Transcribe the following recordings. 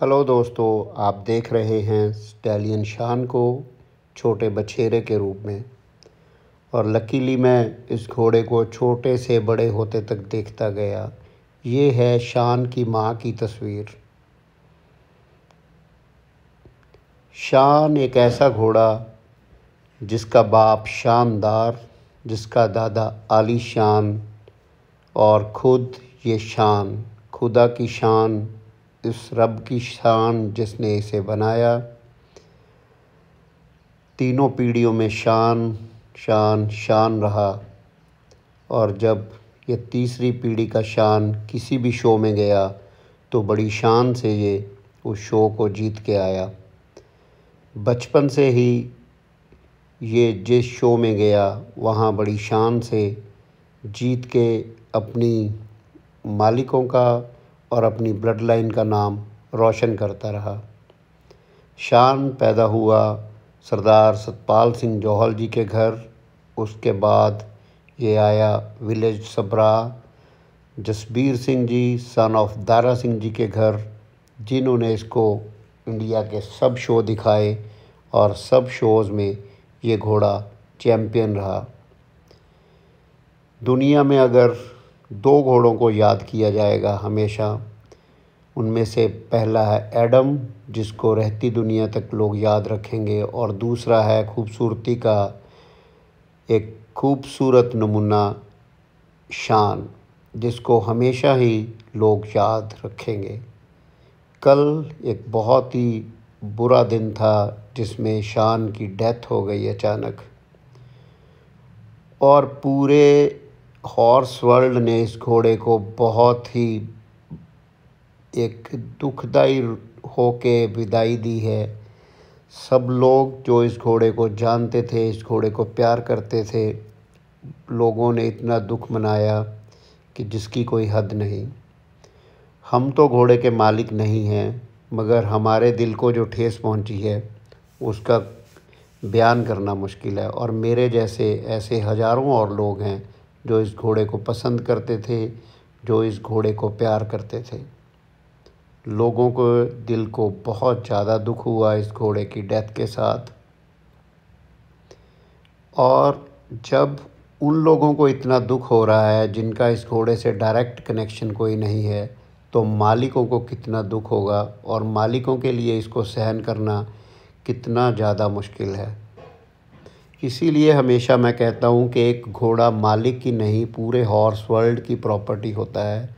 hello दोस्तों आप देख रहे हैं स्टैलियन शान को छोटे बछेरे के रूप में और लकीली मैं इस घोड़े को छोटे से बड़े होते तक देखता गया ये है शान की माँ की तस्वीर शान एक ऐसा घोड़ा जिसका बाप शानदार जिसका दादा आलीशान और खुद ये शान खुदा की शान इस रब की शान जिसने इसे बनाया तीनों पीढ़ियों में शान शान शान रहा और जब यह तीसरी पीढ़ी का शान किसी भी शो में गया तो बड़ी शान से ये उस शो को जीत के आया बचपन से ही ये जिस शो में गया वहाँ बड़ी शान से जीत के अपनी मालिकों का और अपनी ब्लड लाइन का नाम रोशन करता रहा शान पैदा हुआ सरदार सतपाल सिंह जौहल जी के घर उसके बाद ये आया village Sabra Jasbir Singh ji son of Dara Singh ji के घर जिन्होंने इसको इंडिया के सब शो दिखाए और सब शोज़ में ये घोड़ा चैम्पियन रहा दुनिया में अगर दो घोड़ों को याद किया जाएगा हमेशा उनमें से पहला है एडम जिसको रहती दुनिया तक लोग याद रखेंगे और दूसरा है खूबसूरती का एक खूबसूरत नमूना शान जिसको हमेशा ही लोग याद रखेंगे कल एक बहुत ही बुरा दिन था जिसमें शान की डेथ हो गई अचानक और पूरे हॉर्स वर्ल्ड ने इस घोड़े को बहुत ही एक दुखदाई होके विदाई दी है सब लोग जो इस घोड़े को जानते थे इस घोड़े को प्यार करते थे लोगों ने इतना दुख मनाया कि जिसकी कोई हद नहीं हम तो घोड़े के मालिक नहीं हैं मगर हमारे दिल को जो ठेस पहुंची है उसका बयान करना मुश्किल है और मेरे जैसे ऐसे हज़ारों और लोग हैं जो इस घोड़े को पसंद करते थे जो इस घोड़े को प्यार करते थे लोगों को दिल को बहुत ज़्यादा दुख हुआ इस घोड़े की डेथ के साथ और जब उन लोगों को इतना दुख हो रहा है जिनका इस घोड़े से डायरेक्ट कनेक्शन कोई नहीं है तो मालिकों को कितना दुख होगा और मालिकों के लिए इसको सहन करना कितना ज़्यादा मुश्किल है इसीलिए हमेशा मैं कहता हूँ कि एक घोड़ा मालिक की नहीं पूरे हॉर्स वर्ल्ड की प्रॉपर्टी होता है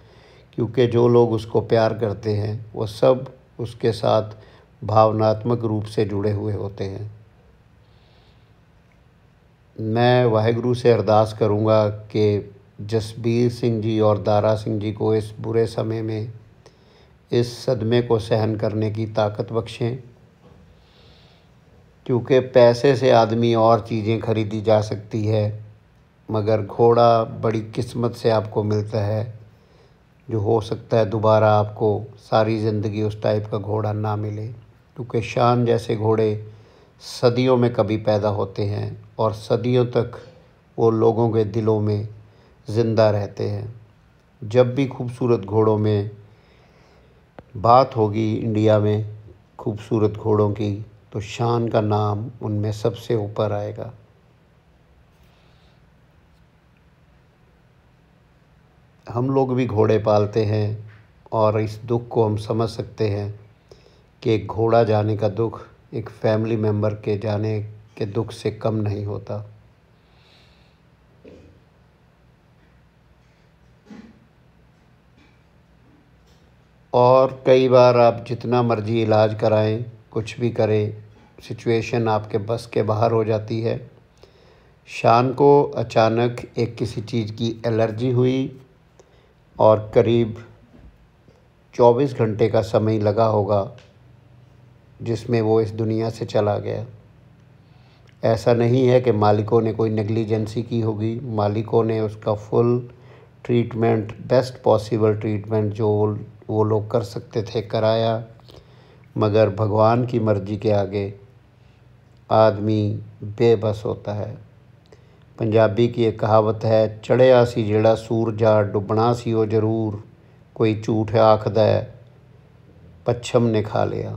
क्योंकि जो लोग उसको प्यार करते हैं वो सब उसके साथ भावनात्मक रूप से जुड़े हुए होते हैं मैं वाहेगुरु से अरदास करूँगा कि जसबीर सिंह जी और दारा सिंह जी को इस बुरे समय में इस सदमे को सहन करने की ताकत बख्शें क्योंकि पैसे से आदमी और चीज़ें खरीदी जा सकती है मगर घोड़ा बड़ी किस्मत से आपको मिलता है जो हो सकता है दोबारा आपको सारी ज़िंदगी उस टाइप का घोड़ा ना मिले क्योंकि शान जैसे घोड़े सदियों में कभी पैदा होते हैं और सदियों तक वो लोगों के दिलों में ज़िंदा रहते हैं जब भी खूबसूरत घोड़ों में बात होगी इंडिया में खूबसूरत घोड़ों की तो शान का नाम उनमें सबसे ऊपर आएगा हम लोग भी घोड़े पालते हैं और इस दुख को हम समझ सकते हैं कि एक घोड़ा जाने का दुख एक फैमिली मेम्बर के जाने के दुख से कम नहीं होता और कई बार आप जितना मर्जी इलाज कराएं कुछ भी करें सिचुएशन आपके बस के बाहर हो जाती है शान को अचानक एक किसी चीज़ की एलर्जी हुई और करीब 24 घंटे का समय लगा होगा जिसमें वो इस दुनिया से चला गया ऐसा नहीं है कि मालिकों ने कोई नेग्लिजेंसी की होगी मालिकों ने उसका full treatment best possible treatment जो वो लोग कर सकते थे कराया मगर भगवान की मर्ज़ी के आगे ਆਦਮੀ ਬੇਬਸ ਹੁੰਦਾ ਹੈ ਪੰਜਾਬੀ ਕੀ ਇੱਕ ਕਹਾਵਤ ਹੈ ਚੜਿਆ ਸੀ ਜਿਹੜਾ ਸੂਰਜਾ ਡੁੱਬਣਾ ਸੀ ਉਹ ਜ਼ਰੂਰ ਕੋਈ ਝੂਠ ਆਖਦਾ ਹੈ ਪੱਛਮ ਨੇ ਖਾ ਲਿਆ